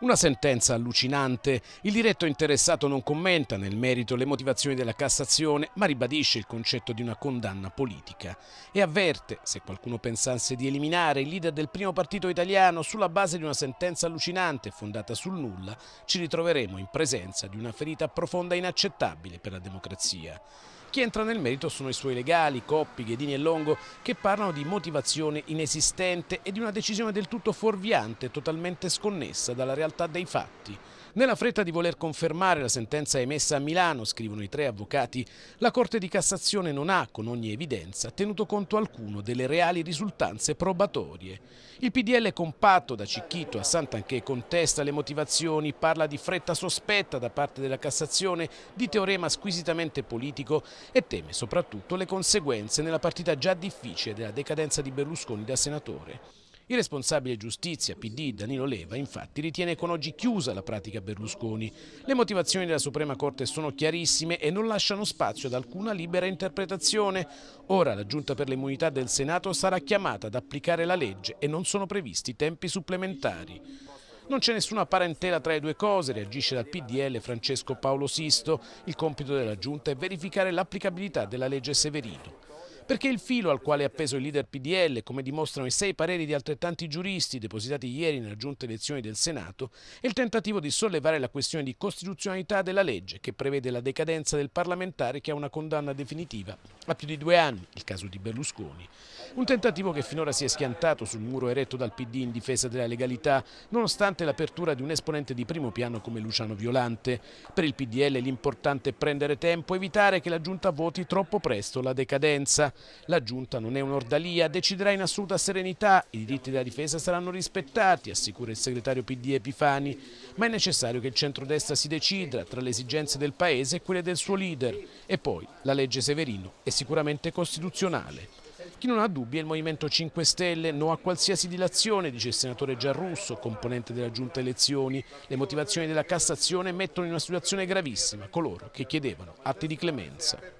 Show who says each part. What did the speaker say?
Speaker 1: Una sentenza allucinante. Il diretto interessato non commenta nel merito le motivazioni della Cassazione, ma ribadisce il concetto di una condanna politica e avverte, se qualcuno pensasse di eliminare il leader del primo partito italiano sulla base di una sentenza allucinante fondata sul nulla, ci ritroveremo in presenza di una ferita profonda e inaccettabile per la democrazia. Chi entra nel merito sono i suoi legali, Coppi, Ghedini e Longo, che parlano di motivazione inesistente e di una decisione del tutto fuorviante, totalmente sconnessa dalla realtà dei fatti. Nella fretta di voler confermare la sentenza emessa a Milano, scrivono i tre avvocati, la Corte di Cassazione non ha, con ogni evidenza, tenuto conto alcuno delle reali risultanze probatorie. Il PDL compatto da Cicchito a Sant'Anché contesta le motivazioni, parla di fretta sospetta da parte della Cassazione, di teorema squisitamente politico e teme soprattutto le conseguenze nella partita già difficile della decadenza di Berlusconi da senatore. Il responsabile giustizia PD Danilo Leva infatti ritiene con oggi chiusa la pratica Berlusconi. Le motivazioni della Suprema Corte sono chiarissime e non lasciano spazio ad alcuna libera interpretazione. Ora la Giunta per l'immunità del Senato sarà chiamata ad applicare la legge e non sono previsti tempi supplementari. Non c'è nessuna parentela tra le due cose, reagisce dal PDL Francesco Paolo Sisto. Il compito della Giunta è verificare l'applicabilità della legge Severino. Perché il filo al quale è appeso il leader PDL, come dimostrano i sei pareri di altrettanti giuristi depositati ieri nella giunta elezioni del Senato, è il tentativo di sollevare la questione di costituzionalità della legge che prevede la decadenza del parlamentare che ha una condanna definitiva a più di due anni, il caso di Berlusconi. Un tentativo che finora si è schiantato sul muro eretto dal PD in difesa della legalità, nonostante l'apertura di un esponente di primo piano come Luciano Violante. Per il PDL l'importante è prendere tempo, evitare che la giunta voti troppo presto la decadenza. La giunta non è un'ordalia, deciderà in assoluta serenità, i diritti della difesa saranno rispettati, assicura il segretario PD Epifani, ma è necessario che il centrodestra si decida tra le esigenze del Paese e quelle del suo leader. E poi la legge Severino è sicuramente costituzionale. Chi non ha dubbi è il Movimento 5 Stelle, no a qualsiasi dilazione, dice il senatore Gianrusso, componente della Giunta Elezioni. Le motivazioni della Cassazione mettono in una situazione gravissima coloro che chiedevano atti di clemenza.